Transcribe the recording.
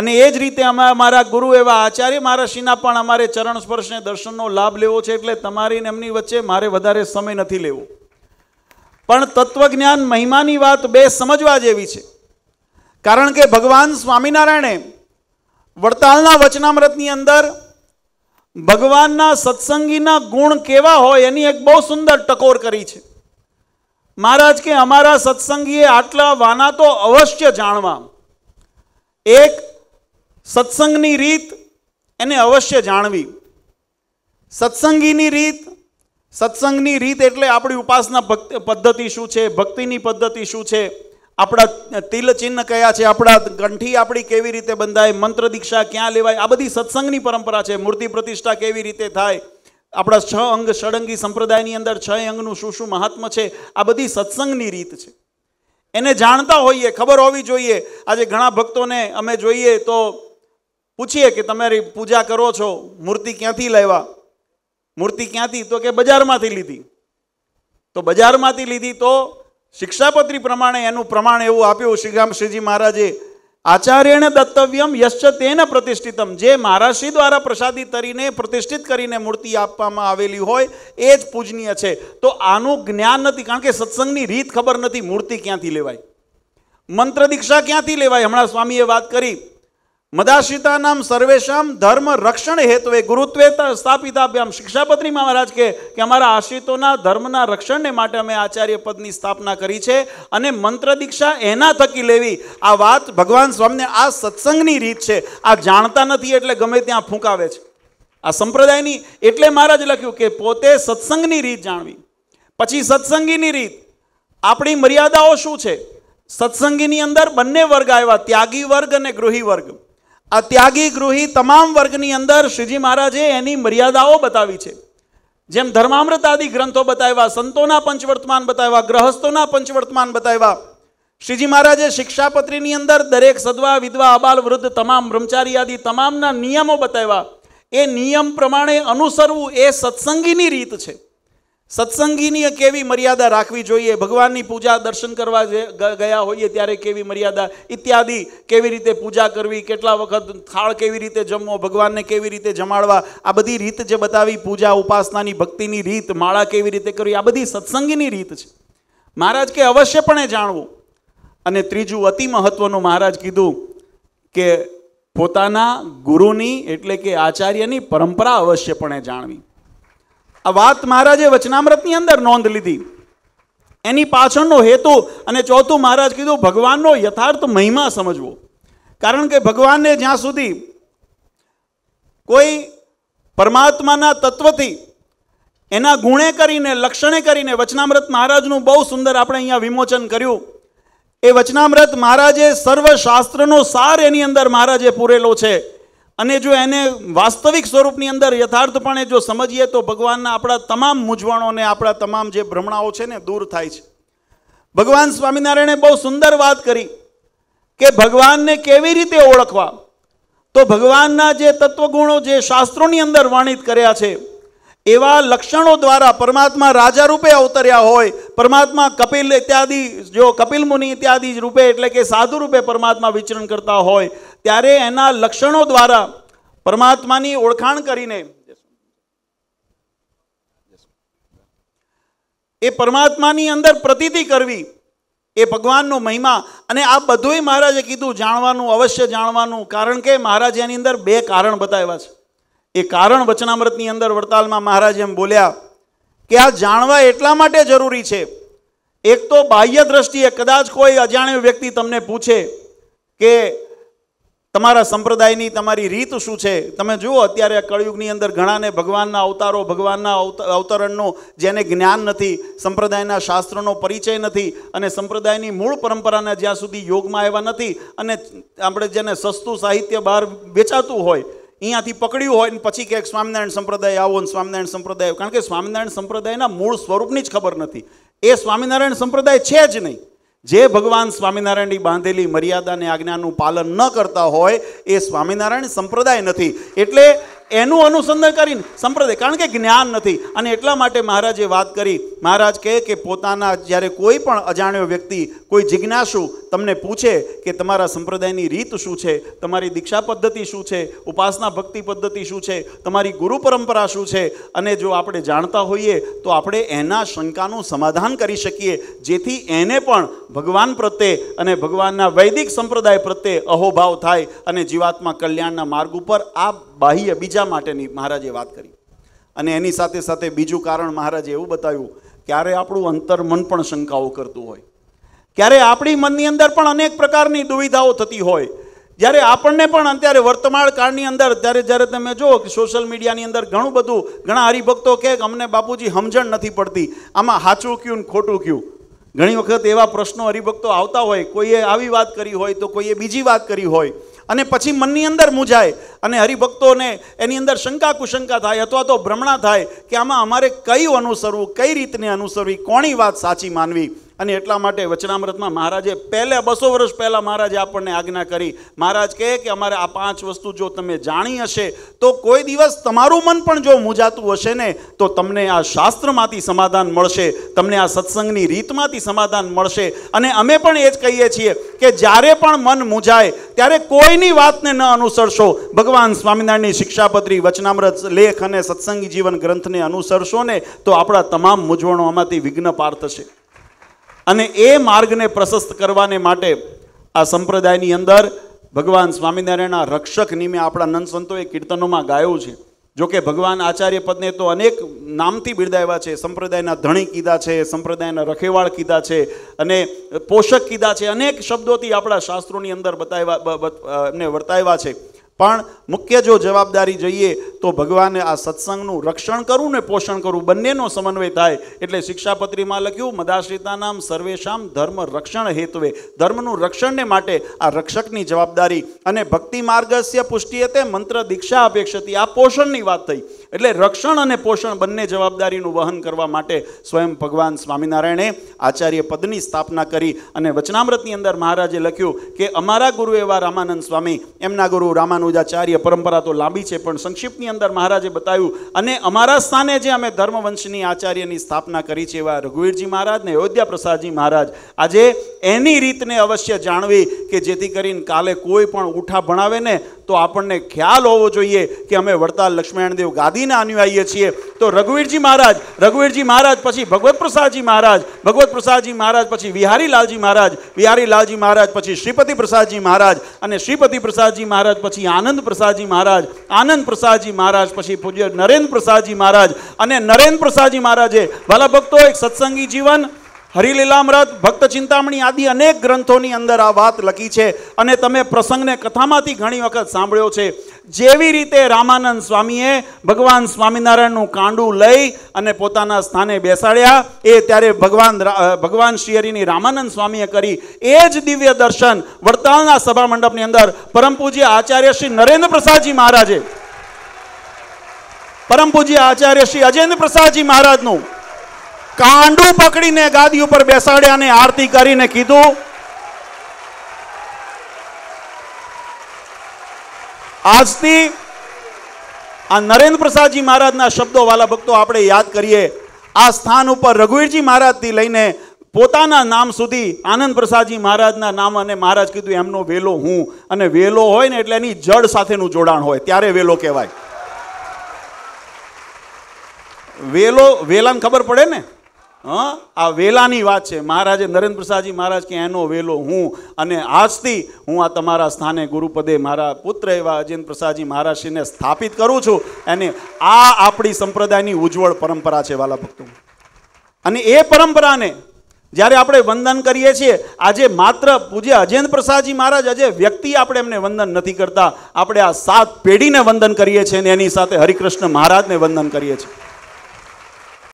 અને એ જ રીતે અમે અમારા ગુરુ એવા આચાર્ય મહારાષ્ટ્રીના પણ અમારે ચરણ સ્પર્શને દર્શનનો લાભ લેવો છે એટલે તમારી ને એમની વચ્ચે મારે વધારે સમય નથી લેવો પણ તત્વજ્ઞાન મહિમાની વાત બે સમજવા જેવી છે કારણ કે ભગવાન સ્વામિનારાયણે વડતાલના વચનામૃતની અંદર ભગવાનના સત્સંગીના ગુણ કેવા હોય એની એક બહુ સુંદર ટકોર કરી છે મહારાજ કે અમારા સત્સંગીએ આટલા વાના તો અવશ્ય જાણવા એક સત્સંગની રીત એને અવશ્ય જાણવી સત્સંગીની રીત સત્સંગની રીત એટલે આપણી ઉપાસના પદ્ધતિ શું છે ભક્તિની પદ્ધતિ શું છે આપણા તિલચિહ્ન કયા છે આપણા ગંઠી આપણી કેવી રીતે બંધાય મંત્ર દીક્ષા ક્યાં લેવાય આ બધી સત્સંગની પરંપરા છે મૂર્તિ પ્રતિષ્ઠા કેવી રીતે થાય આપણા છ અંગ ષડંગી સંપ્રદાયની અંદર છ અંગનું શું શું મહાત્મ છે આ બધી સત્સંગની રીત છે એને જાણતા હોઈએ ખબર હોવી જોઈએ આજે ઘણા ભક્તોને અમે જોઈએ તો પૂછીએ કે તમારી પૂજા કરો છો મૂર્તિ ક્યાંથી લેવા મૂર્તિ ક્યાંથી તો કે બજારમાંથી લીધી તો બજારમાંથી લીધી તો શિક્ષાપત્રી પ્રમાણે એનું પ્રમાણ એવું આપ્યું શ્રીરામ શ્રીજી મહારાજે આચાર્યને દત્તવ્યમ યશ્ચ તેને પ્રતિષ્ઠિતમ જે મહારાષ્ટ્રી દ્વારા પ્રસાદી તરીને પ્રતિષ્ઠિત કરીને મૂર્તિ આપવામાં આવેલી હોય એ જ પૂજનીય છે તો આનું જ્ઞાન નથી કારણ કે સત્સંગની રીત ખબર નથી મૂર્તિ ક્યાંથી લેવાય મંત્ર દીક્ષા ક્યાંથી લેવાય હમણાં સ્વામીએ વાત કરી નામ સર્વેશામ ધર્મ રક્ષણ હેતુએ ગુરુત્વે સ્થાપિતાભ્યામ શિક્ષાપત્રી મહારાજ કે કે અમારા આશ્રિતોના ધર્મના રક્ષણને માટે અમે આચાર્ય પદની સ્થાપના કરી છે અને મંત્ર દીક્ષા એના થકી લેવી આ વાત ભગવાન સ્વામને આ સત્સંગની રીત છે આ જાણતા નથી એટલે ગમે ત્યાં ફૂંકાવે છે આ સંપ્રદાયની એટલે મહારાજ લખ્યું કે પોતે સત્સંગની રીત જાણવી પછી સત્સંગીની રીત આપણી મર્યાદાઓ શું છે સત્સંગીની અંદર બંને વર્ગ આવ્યા ત્યાગી વર્ગ અને ગૃહી વર્ગ આ ત્યાગી ગૃહી તમામ વર્ગની અંદર શ્રીજી મહારાજે એની મર્યાદાઓ બતાવી છે જેમ ધર્મામૃતાદિ ગ્રંથો બતાવ્યા સંતોના પંચવર્તમાન બતાવ્યા ગ્રહસ્થોના પંચવર્તમાન બતાવ્યા શ્રીજી મહારાજે શિક્ષાપત્રીની અંદર દરેક સદવા વિધવા અબાલ વૃદ્ધ તમામ બ્રહ્મચારી આદિ તમામના નિયમો બતાવ્યા એ નિયમ પ્રમાણે અનુસરવું એ સત્સંગીની રીત છે સત્સંગીની કેવી મર્યાદા રાખવી જોઈએ ભગવાનની પૂજા દર્શન કરવા ગયા હોઈએ ત્યારે કેવી મર્યાદા ઇત્યાદિ કેવી રીતે પૂજા કરવી કેટલા વખત થાળ કેવી રીતે જમવો ભગવાનને કેવી રીતે જમાડવા આ બધી રીત જે બતાવી પૂજા ઉપાસનાની ભક્તિની રીત માળા કેવી રીતે કરવી આ બધી સત્સંગીની રીત છે મહારાજ કે અવશ્યપણે જાણવું અને ત્રીજું અતિ મહત્વનું મહારાજ કીધું કે પોતાના ગુરુની એટલે કે આચાર્યની પરંપરા અવશ્યપણે જાણવી આ વાત મહારાજે વચનામૃતની અંદર નોંધ લીધી એની પાછળનો હેતુ અને ચોથું મહારાજ કીધું ભગવાનનો યથાર્થ મહિમા સમજવો કારણ કે ભગવાનને જ્યાં સુધી કોઈ પરમાત્માના તત્વથી એના ગુણે કરીને લક્ષણે કરીને વચનામૃત મહારાજનું બહુ સુંદર આપણે અહીંયા વિમોચન કર્યું એ વચનામૃત મહારાજે સર્વ શાસ્ત્રનો સાર એની અંદર મહારાજે પૂરેલો છે અને જો એને વાસ્તવિક સ્વરૂપની અંદર યથાર્થપણે જો સમજીએ તો ભગવાનના આપણા તમામ મૂંઝવણોને આપણા તમામ જે ભ્રમણાઓ છે ને દૂર થાય છે ભગવાન સ્વામિનારાયણે બહુ સુંદર વાત કરી કે ભગવાનને કેવી રીતે ઓળખવા તો ભગવાનના જે તત્વગુણો જે શાસ્ત્રોની અંદર વર્ણિત કર્યા છે એવા લક્ષણો દ્વારા પરમાત્મા રાજા રૂપે અવતર્યા હોય પરમાત્મા કપિલ ઇત્યાદિ જો કપિલ મુનિ ઇત્યાદિ રૂપે એટલે કે સાધુ રૂપે પરમાત્મા વિચરણ કરતા હોય ત્યારે એના લક્ષણો દ્વારા પરમાત્માની ઓળખાણ કરીને એ પરમાત્માની અંદર પ્રતીતિ કરવી એ ભગવાનનો મહિમા અને આ બધુંય મહારાજે કીધું જાણવાનું અવશ્ય જાણવાનું કારણ કે મહારાજે એની અંદર બે કારણ બતાવ્યા છે એ કારણ વચનામૃતની અંદર વડતાલમાં મહારાજ એમ બોલ્યા કે આ જાણવા એટલા માટે જરૂરી છે એક તો બાહ્ય દ્રષ્ટિએ કદાચ કોઈ અજાણ્યો વ્યક્તિ તમને પૂછે કે તમારા સંપ્રદાયની તમારી રીત શું છે તમે જુઓ અત્યારે કળયુગની અંદર ઘણાને ભગવાનના અવતારો ભગવાનના અવતરણનો જેને જ્ઞાન નથી સંપ્રદાયના શાસ્ત્રનો પરિચય નથી અને સંપ્રદાયની મૂળ પરંપરાને જ્યાં સુધી યોગમાં આવ્યા નથી અને આપણે જેને સસ્તું સાહિત્ય બહાર વેચાતું હોય અહીંયાથી પકડ્યું હોય ને પછી કે સ્વામિનારાયણ સંપ્રદાય આવો ને સ્વામિનારાયણ સંપ્રદાય કારણ કે સ્વામિનારાયણ સંપ્રદાયના મૂળ સ્વરૂપની જ ખબર નથી એ સ્વામિનારાયણ સંપ્રદાય છે જ નહીં જે ભગવાન સ્વામિનારાયણની બાંધેલી મર્યાદાને આજ્ઞાનું પાલન ન કરતા હોય એ સ્વામિનારાયણ સંપ્રદાય નથી એટલે એનું અનુસંધાન કરીને સંપ્રદાય કારણ કે જ્ઞાન નથી અને એટલા માટે મહારાજે વાત કરી મહારાજ કહે કે પોતાના જ્યારે કોઈ પણ અજાણ્યો વ્યક્તિ કોઈ જિજ્ઞાસુ તમને પૂછે કે તમારા સંપ્રદાયની રીત શું છે તમારી દીક્ષા પદ્ધતિ શું છે ઉપાસના ભક્તિ પદ્ધતિ શું છે તમારી ગુરુ પરંપરા શું છે અને જો આપણે જાણતા હોઈએ તો આપણે એના શંકાનું સમાધાન કરી શકીએ જેથી એને પણ ભગવાન પ્રત્યે અને ભગવાનના વૈદિક સંપ્રદાય પ્રત્યે અહોભાવ થાય અને જીવાત્મા કલ્યાણના માર્ગ ઉપર આ બાહ્ય બીજા માટેની મહારાજે વાત કરી અને એની સાથે સાથે બીજું કારણ મહારાજે એવું બતાવ્યું ક્યારે આપણું અંતરમન પણ શંકાઓ કરતું હોય ક્યારે આપણી મનની અંદર પણ અનેક પ્રકારની દુવિધાઓ થતી હોય જ્યારે આપણને પણ અત્યારે વર્તમાન કાળની અંદર ત્યારે જ્યારે તમે જુઓ કે સોશિયલ મીડિયાની અંદર ઘણું બધું ઘણા હરિભક્તો કે અમને બાપુજી સમજણ નથી પડતી આમાં સાચું કયું ને ખોટું ક્યું ઘણી વખત એવા પ્રશ્નો હરિભક્તો આવતા હોય કોઈએ આવી વાત કરી હોય તો કોઈએ બીજી વાત કરી હોય અને પછી મનની અંદર મૂંઝાય અને હરિભક્તોને એની અંદર શંકા કુશંકા થાય અથવા તો ભ્રમણા થાય કે આમાં અમારે કયું અનુસરવું કઈ રીતને અનુસરવી કોની વાત સાચી માનવી અને એટલા માટે વચનામૃતમાં મહારાજે પહેલે બસો વર્ષ પહેલાં મહારાજે આપણને આજ્ઞા કરી મહારાજ કહે કે અમારે આ પાંચ વસ્તુ જો તમે જાણી હશે તો કોઈ દિવસ તમારું મન પણ જો મૂજાતું હશે ને તો તમને આ શાસ્ત્રમાંથી સમાધાન મળશે તમને આ સત્સંગની રીતમાંથી સમાધાન મળશે અને અમે પણ એ જ કહીએ છીએ કે જ્યારે પણ મન મૂજાય ત્યારે કોઈની વાતને ન અનુસરશો ભગવાન સ્વામિનારાયણની શિક્ષાપત્રી વચનામૃત લેખ અને સત્સંગી જીવન ગ્રંથને અનુસરશો ને તો આપણા તમામ મૂંઝવણો આમાંથી વિઘ્ન પાર થશે અને એ માર્ગને પ્રશસ્ત કરવાને માટે આ સંપ્રદાયની અંદર ભગવાન સ્વામિનારાયણના રક્ષક નિમે આપણા નંદસંતોએ કીર્તનોમાં ગાયો છે જોકે ભગવાન આચાર્ય પદને તો અનેક નામથી બિરદાવ્યા છે સંપ્રદાયના ધણી કીધા છે સંપ્રદાયના રખેવાળ કીધા છે અને પોષક કીધા છે અનેક શબ્દોથી આપણા શાસ્ત્રોની અંદર બતાવ્યા એમને વર્તાવ્યા છે પણ મુખ્ય જો જવાબદારી જોઈએ તો ભગવાને આ સત્સંગનું રક્ષણ કરવું ને પોષણ કરવું બંનેનો સમન્વય થાય એટલે શિક્ષાપત્રીમાં લખ્યું મદાશ્રિતા નામ સર્વેશામ ધર્મ રક્ષણ હેતવે ધર્મનું રક્ષણને માટે આ રક્ષકની જવાબદારી અને ભક્તિ માર્ગસ્ય પુષ્ટિએ તે મંત્ર દીક્ષા અપેક્ષતી આ પોષણની વાત થઈ એટલે રક્ષણ અને પોષણ બંને જવાબદારીનું વહન કરવા માટે સ્વયં ભગવાન સ્વામિનારાયણે આચાર્ય પદની સ્થાપના કરી અને વચનામૃતની અંદર મહારાજે લખ્યું કે અમારા ગુરુ એવા રામાનંદ સ્વામી એમના ગુરુ રામાનુજાચાર્ય પરંપરા તો લાંબી છે પણ સંક્ષિપ્તની અંદર મહારાજે બતાવ્યું અને અમારા સ્થાને જે અમે ધર્મવંશની આચાર્યની સ્થાપના કરી છે એવા રઘુવીરજી મહારાજ ને અયોધ્યા પ્રસાદજી મહારાજ આજે એની રીતને અવશ્ય જાણવી કે જેથી કરીને કાલે કોઈ પણ ઉઠા ભણાવે ને તો આપણને ખ્યાલ હોવો જોઈએ કે અમે વડતાલ લક્ષ્મણદેવ ગાદીના અનુયાયીએ છીએ તો રઘુવીરજી મહારાજ રઘુવીરજી મહારાજ પછી ભગવત પ્રસાદજી મહારાજ ભગવત પ્રસાદજી મહારાજ પછી વિહારીલાલજી મહારાજ વિહારી લાલજી મહારાજ પછી શ્રીપતિ પ્રસાદજી મહારાજ અને શ્રીપતિ પ્રસાદજી મહારાજ પછી આનંદ પ્રસાદજી મહારાજ આનંદ પ્રસાદજી મહારાજ પછી પૂજ્ય નરેન્દ્ર પ્રસાદજી મહારાજ અને નરેન્દ્ર પ્રસાદજી મહારાજે ભલા ભક્તો એક સત્સંગી જીવન હરિલીલામૃત ભક્ત ચિંતામણી આદિ અનેક ગ્રંથોની અંદર આ વાત લખી છે અને તમે પ્રસંગને કથામાંથી ઘણી વખત સાંભળ્યો છે જેવી રીતે રામાનંદ સ્વામીએ ભગવાન સ્વામિનારાયણનું કાંડું લઈ અને પોતાના સ્થાને બેસાડ્યા એ ત્યારે ભગવાન ભગવાન શ્રીહરિની રામાનંદ સ્વામીએ કરી એ જ દિવ્ય દર્શન વડતાલના સભા મંડપની અંદર પરમ પૂજ્ય આચાર્ય શ્રી નરેન્દ્ર પ્રસાદજી મહારાજે પરમ પૂજ્ય આચાર્ય શ્રી અજેન્દ્ર પ્રસાદજી મહારાજનું કાંડું પકડીને ગાદી ઉપર બેસાડ્યા અને આરતી કરીને કીધું આજથી આ નરેન્દ્ર પ્રસાદજી મહારાજના શબ્દો વાલા ભક્તો આપણે યાદ કરીએ આ સ્થાન ઉપર રઘુવીરજી મહારાજથી લઈને પોતાના નામ સુધી આનંદ પ્રસાદજી મહારાજના નામ અને મહારાજ કીધું એમનો વેલો હું અને વેલો હોય ને એટલે એની જળ સાથેનું જોડાણ હોય ત્યારે વેલો કહેવાય વેલો વેલાને ખબર પડે ને હા આ વેલાની વાત છે મહારાજે નરેન્દ્ર પ્રસાદજી મહારાજ કે એનો વેલો હું અને આજથી હું આ તમારા સ્થાને ગુરુપદે મારા પુત્ર એવા અજેન્દ્ર પ્રસાદજી મહારાજશ્રીને સ્થાપિત કરું છું અને આ આપણી સંપ્રદાયની ઉજ્જવળ પરંપરા છે વાલા ભક્તો અને એ પરંપરાને જ્યારે આપણે વંદન કરીએ છીએ આજે માત્ર પૂજ્ય અજેન્દ્ર પ્રસાદજી મહારાજ આજે વ્યક્તિ આપણે એમને વંદન નથી કરતા આપણે આ સાત પેઢીને વંદન કરીએ છીએ અને એની સાથે હરિકૃષ્ણ મહારાજને વંદન કરીએ છીએ